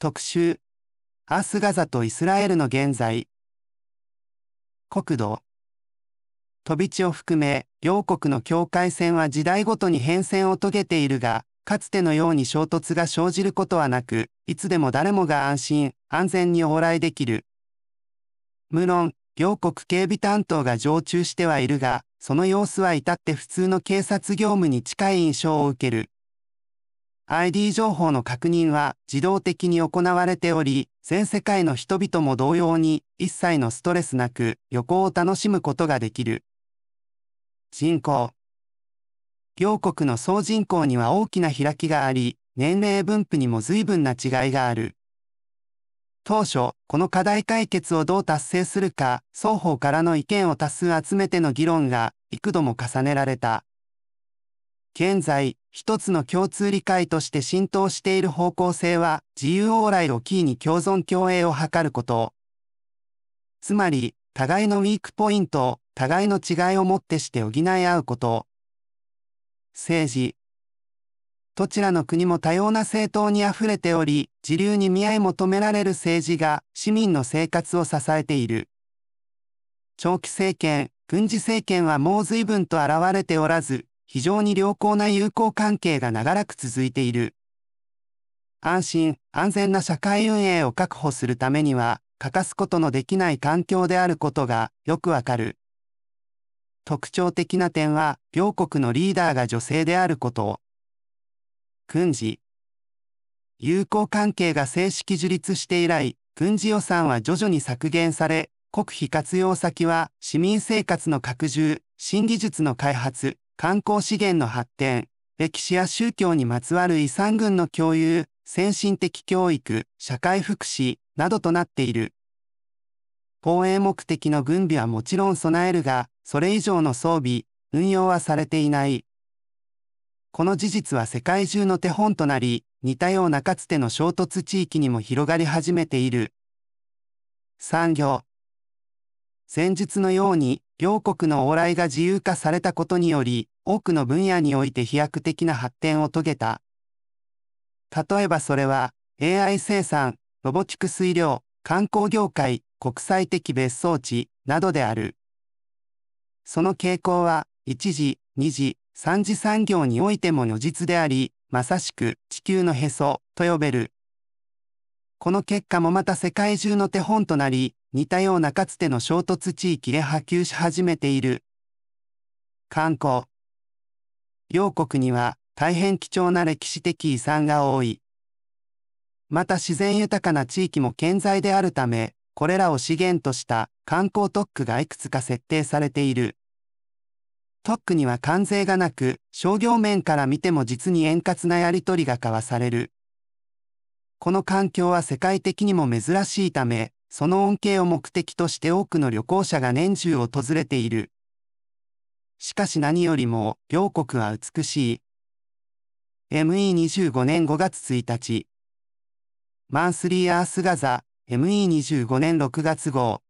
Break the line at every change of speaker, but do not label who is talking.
特集。アースガザとイスラエルの現在。国土。飛び地を含め、両国の境界線は時代ごとに変遷を遂げているが、かつてのように衝突が生じることはなく、いつでも誰もが安心、安全に往来できる。無論、両国警備担当が常駐してはいるが、その様子は至って普通の警察業務に近い印象を受ける。ID 情報の確認は自動的に行われており、全世界の人々も同様に一切のストレスなく旅行を楽しむことができる。人口。両国の総人口には大きな開きがあり、年齢分布にも随分な違いがある。当初、この課題解決をどう達成するか、双方からの意見を多数集めての議論が幾度も重ねられた。現在、一つの共通理解として浸透している方向性は、自由往来をキーに共存共栄を図ること。つまり、互いのウィークポイントを、互いの違いをもってして補い合うこと。政治。どちらの国も多様な政党に溢れており、自流に見合い求められる政治が、市民の生活を支えている。長期政権、軍事政権はもう随分と現れておらず、非常に良好な友好関係が長らく続いている。安心、安全な社会運営を確保するためには、欠かすことのできない環境であることがよくわかる。特徴的な点は、両国のリーダーが女性であること。軍事。友好関係が正式樹立して以来、軍事予算は徐々に削減され、国費活用先は市民生活の拡充、新技術の開発、観光資源の発展、歴史や宗教にまつわる遺産群の共有、先進的教育、社会福祉などとなっている。公営目的の軍備はもちろん備えるが、それ以上の装備、運用はされていない。この事実は世界中の手本となり、似たようなかつての衝突地域にも広がり始めている。産業。先述のように、両国の往来が自由化されたことにより、多くの分野において飛躍的な発展を遂げた。例えばそれは、AI 生産、ロボク水量、観光業界、国際的別荘地などである。その傾向は、1次、2次、3次産業においても如実であり、まさしく地球のへそと呼べる。この結果もまた世界中の手本となり、似たようなかつての衝突地域で波及し始めている。観光。洋国には大変貴重な歴史的遺産が多い。また自然豊かな地域も健在であるため、これらを資源とした観光特区がいくつか設定されている。特区には関税がなく、商業面から見ても実に円滑なやり取りが交わされる。この環境は世界的にも珍しいため、その恩恵を目的として多くの旅行者が年中訪れている。しかし何よりも、両国は美しい。ME25 年5月1日。マンスリーアースガザ、ME25 年6月号。